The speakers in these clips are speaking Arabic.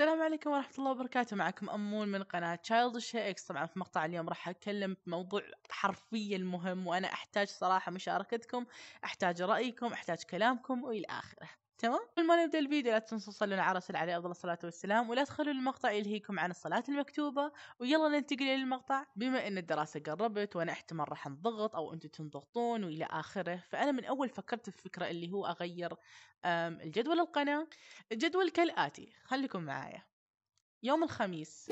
السلام عليكم ورحمة الله وبركاته معكم أمون من قناة تشايلد اكس طبعا في مقطع اليوم راح أتكلم بموضوع حرفيا مهم وأنا أحتاج صراحة مشاركتكم أحتاج رأيكم أحتاج كلامكم وإلى آخره تمام قبل ما نبدا الفيديو لا تنسوا تصلون على رسول عليه افضل الصلاه والسلام ولا تخلوا المقطع يلهيكم عن الصلاه المكتوبه ويلا ننتقل للمقطع بما ان الدراسه قربت وانا احتمال راح انضغط او انتم تنضغطون والى اخره فانا من اول فكرت في فكره اللي هو اغير الجدول القناه الجدول كالاتي خليكم معايا يوم الخميس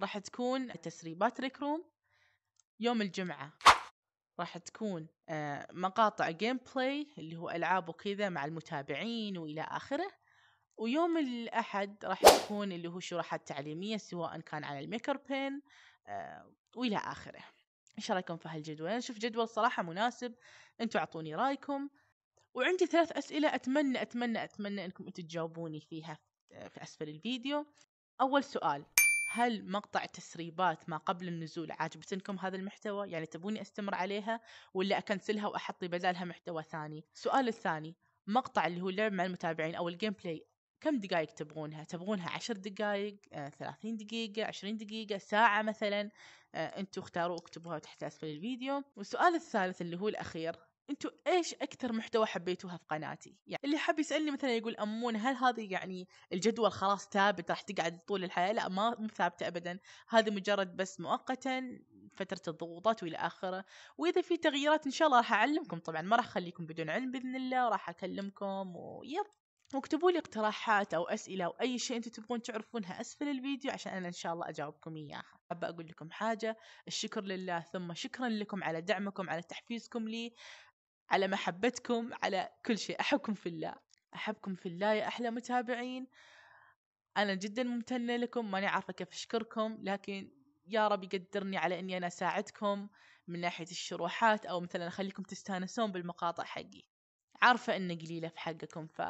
راح تكون تسريبات ريكروم يوم الجمعه راح تكون آه، مقاطع جيم بلاي اللي هو ألعاب وكذا مع المتابعين وإلى آخره ويوم الأحد راح تكون اللي هو شروحات تعليمية سواء كان على الميكر بين آه، وإلى آخره إيش رأيكم في هالجدول؟ أنا أشوف جدول صراحة مناسب أنتوا أعطوني رأيكم وعندي ثلاث أسئلة أتمنى أتمنى أتمنى أنكم أنتوا تجاوبوني فيها آه، في أسفل الفيديو أول سؤال هل مقطع تسريبات ما قبل النزول عاجبتنكم هذا المحتوى يعني تبوني استمر عليها ولا اكنسلها واحط بدالها محتوى ثاني السؤال الثاني مقطع اللي هو اللعب مع المتابعين او الجيم بلاي كم دقائق تبغونها تبغونها عشر دقائق آه، ثلاثين دقيقة عشرين دقيقة ساعة مثلا آه، انتوا اختاروا اكتبوها تحت اسفل الفيديو والسؤال الثالث اللي هو الاخير انتوا ايش اكثر محتوى حبيتوها في قناتي يعني اللي حاب يسالني مثلا يقول امون هل هذه يعني الجدول خلاص ثابت راح تقعد طول الحياه لا ما مو ثابته ابدا هذا مجرد بس مؤقتا فتره الضغوطات والى اخره واذا في تغييرات ان شاء الله راح اعلمكم طبعا ما راح اخليكم بدون علم باذن الله وراح اكلمكم ويب واكتبوا لي اقتراحات او اسئله او اي شيء انتم تبغون تعرفونها اسفل الفيديو عشان انا ان شاء الله اجاوبكم اياها حابه اقول لكم حاجه الشكر لله ثم شكرا لكم على دعمكم على تحفيزكم لي على محبتكم على كل شيء أحبكم في الله أحبكم في الله يا أحلى متابعين أنا جدا ممتنة لكم ماني عارفة كيف أشكركم لكن يا رب يقدرني على إني أنا أساعدكم من ناحية الشروحات أو مثلا أخليكم تستانسون بالمقاطع حقي عارفة إن قليلة في حقكم ف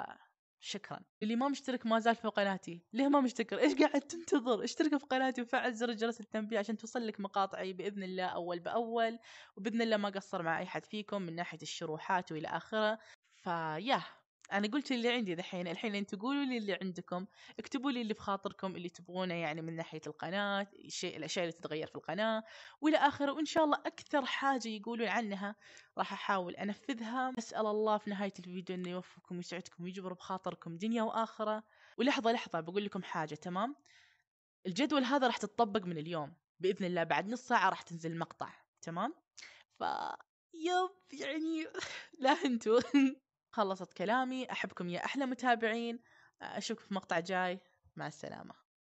شكرا اللي ما مشترك ما زال في قناتي ليه ما مشترك ايش قاعد تنتظر اشترك في قناتي وفعل زر جرس التنبيه عشان توصلك مقاطعي باذن الله اول باول وباذن الله ما قصر مع اي حد فيكم من ناحيه الشروحات والى اخره فيا انا قلت اللي عندي دحين الحين انتوا قولوا لي اللي عندكم اكتبوا لي اللي بخاطركم اللي تبغونه يعني من ناحيه القناه الشيء الاشياء اللي تتغير في القناه والى اخره وان شاء الله اكثر حاجه يقولون عنها راح احاول انفذها اسال الله في نهايه الفيديو انه يوفقكم ويسعدكم ويجبر بخاطركم دنيا واخره ولحظه لحظه بقول لكم حاجه تمام الجدول هذا راح تتطبق من اليوم باذن الله بعد نص ساعه راح تنزل مقطع تمام ف يب يعني لا انتوا خلصت كلامي أحبكم يا أحلى متابعين أشوفكم في مقطع جاي مع السلامة